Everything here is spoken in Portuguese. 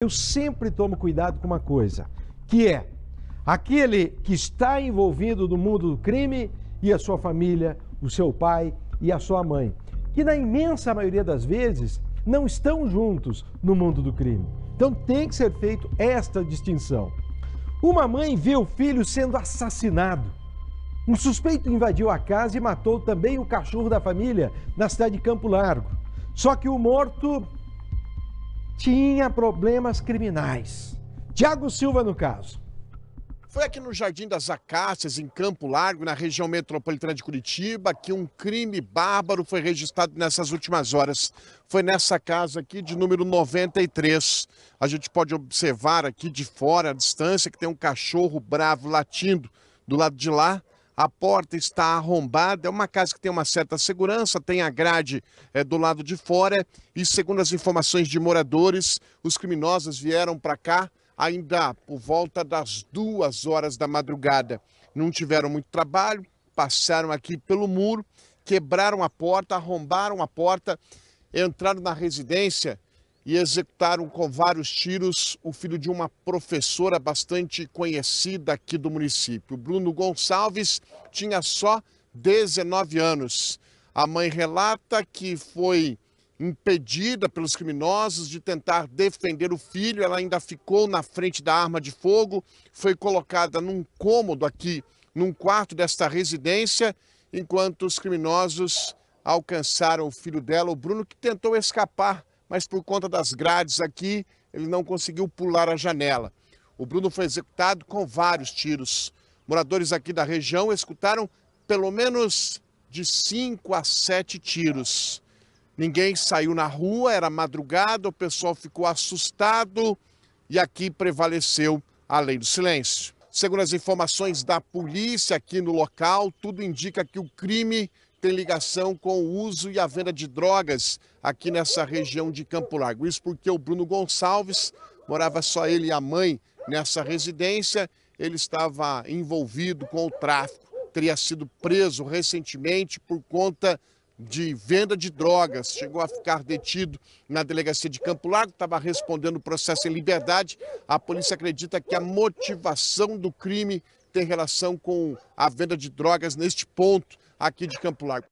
Eu sempre tomo cuidado com uma coisa, que é aquele que está envolvido no mundo do crime e a sua família, o seu pai e a sua mãe, que na imensa maioria das vezes não estão juntos no mundo do crime. Então tem que ser feito esta distinção. Uma mãe vê o filho sendo assassinado. Um suspeito invadiu a casa e matou também o cachorro da família na cidade de Campo Largo. Só que o morto tinha problemas criminais. Tiago Silva, no caso. Foi aqui no Jardim das Acácias, em Campo Largo, na região metropolitana de Curitiba, que um crime bárbaro foi registrado nessas últimas horas. Foi nessa casa aqui de número 93. A gente pode observar aqui de fora, à distância, que tem um cachorro bravo latindo. Do lado de lá, a porta está arrombada. É uma casa que tem uma certa segurança, tem a grade é, do lado de fora. E segundo as informações de moradores, os criminosos vieram para cá ainda por volta das duas horas da madrugada. Não tiveram muito trabalho, passaram aqui pelo muro, quebraram a porta, arrombaram a porta, entraram na residência e executaram com vários tiros o filho de uma professora bastante conhecida aqui do município. Bruno Gonçalves tinha só 19 anos. A mãe relata que foi impedida pelos criminosos de tentar defender o filho. Ela ainda ficou na frente da arma de fogo, foi colocada num cômodo aqui, num quarto desta residência, enquanto os criminosos alcançaram o filho dela, o Bruno, que tentou escapar mas por conta das grades aqui, ele não conseguiu pular a janela. O Bruno foi executado com vários tiros. Moradores aqui da região escutaram pelo menos de 5 a 7 tiros. Ninguém saiu na rua, era madrugada, o pessoal ficou assustado e aqui prevaleceu a lei do silêncio. Segundo as informações da polícia aqui no local, tudo indica que o crime tem ligação com o uso e a venda de drogas aqui nessa região de Campo Largo. Isso porque o Bruno Gonçalves morava só ele e a mãe nessa residência, ele estava envolvido com o tráfico, teria sido preso recentemente por conta de venda de drogas, chegou a ficar detido na delegacia de Campo Largo, estava respondendo o processo em liberdade. A polícia acredita que a motivação do crime tem relação com a venda de drogas neste ponto aqui de Campo Largo.